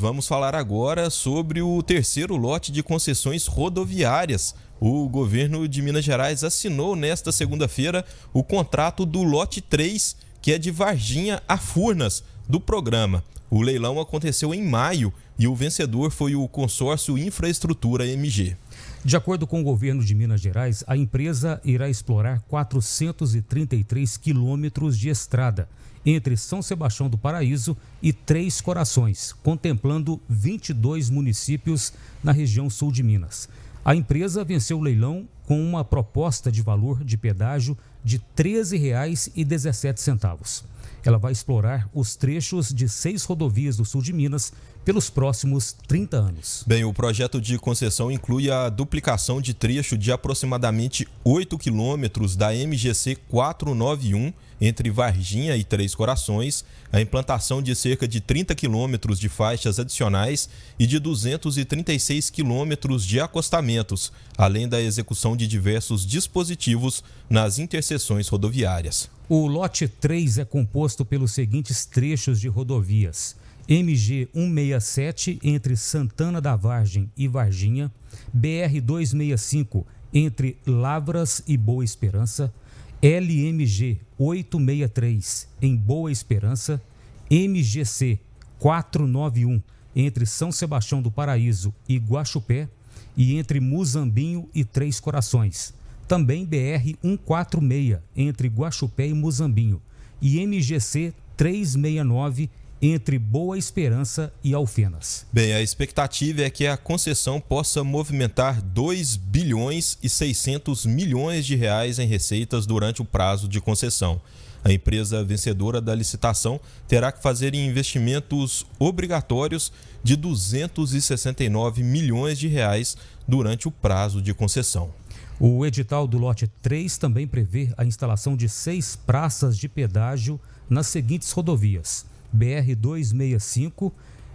Vamos falar agora sobre o terceiro lote de concessões rodoviárias. O governo de Minas Gerais assinou nesta segunda-feira o contrato do lote 3, que é de Varginha a Furnas, do programa. O leilão aconteceu em maio e o vencedor foi o consórcio Infraestrutura MG. De acordo com o governo de Minas Gerais, a empresa irá explorar 433 quilômetros de estrada entre São Sebastião do Paraíso e Três Corações, contemplando 22 municípios na região sul de Minas. A empresa venceu o leilão com uma proposta de valor de pedágio de R$ 13,17. Ela vai explorar os trechos de seis rodovias do sul de Minas pelos próximos 30 anos. Bem, o projeto de concessão inclui a duplicação de trecho de aproximadamente 8 quilômetros da MGC 491 entre Varginha e Três Corações, a implantação de cerca de 30 quilômetros de faixas adicionais e de 236 quilômetros de acostamentos, além da execução de de diversos dispositivos nas interseções rodoviárias. O lote 3 é composto pelos seguintes trechos de rodovias: MG 167 entre Santana da Vargem e Varginha, BR 265 entre Lavras e Boa Esperança, LMG 863 em Boa Esperança, MGC 491 entre São Sebastião do Paraíso e Guaxupé e entre Muzambinho e Três Corações. Também BR-146, entre Guaxupé e Muzambinho. E MGC 369, entre Boa Esperança e Alfenas. Bem, a expectativa é que a concessão possa movimentar 2 bilhões e 600 milhões de reais em receitas durante o prazo de concessão. A empresa vencedora da licitação terá que fazer investimentos obrigatórios de 269 milhões de reais durante o prazo de concessão. O edital do lote 3 também prevê a instalação de seis praças de pedágio nas seguintes rodovias: BR 265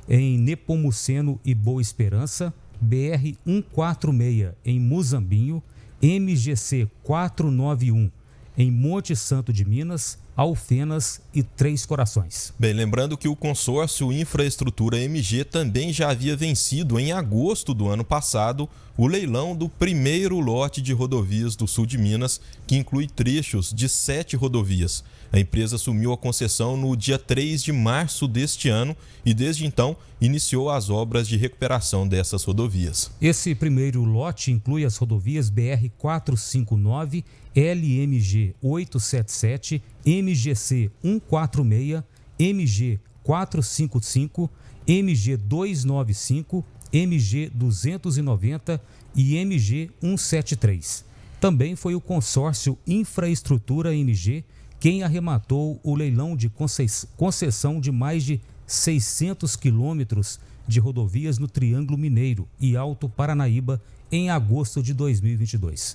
em Nepomuceno e Boa Esperança, BR 146 em Muzambinho, MGC 491 em Monte Santo de Minas, Alfenas e Três Corações. Bem, lembrando que o consórcio Infraestrutura MG também já havia vencido em agosto do ano passado o leilão do primeiro lote de rodovias do sul de Minas, que inclui trechos de sete rodovias. A empresa assumiu a concessão no dia 3 de março deste ano e, desde então, iniciou as obras de recuperação dessas rodovias. Esse primeiro lote inclui as rodovias BR 459, LMG MG 877, MGC 146, MG 455, MG 295, MG 290 e MG 173. Também foi o consórcio Infraestrutura MG quem arrematou o leilão de concessão de mais de 600 quilômetros de rodovias no Triângulo Mineiro e Alto Paranaíba em agosto de 2022.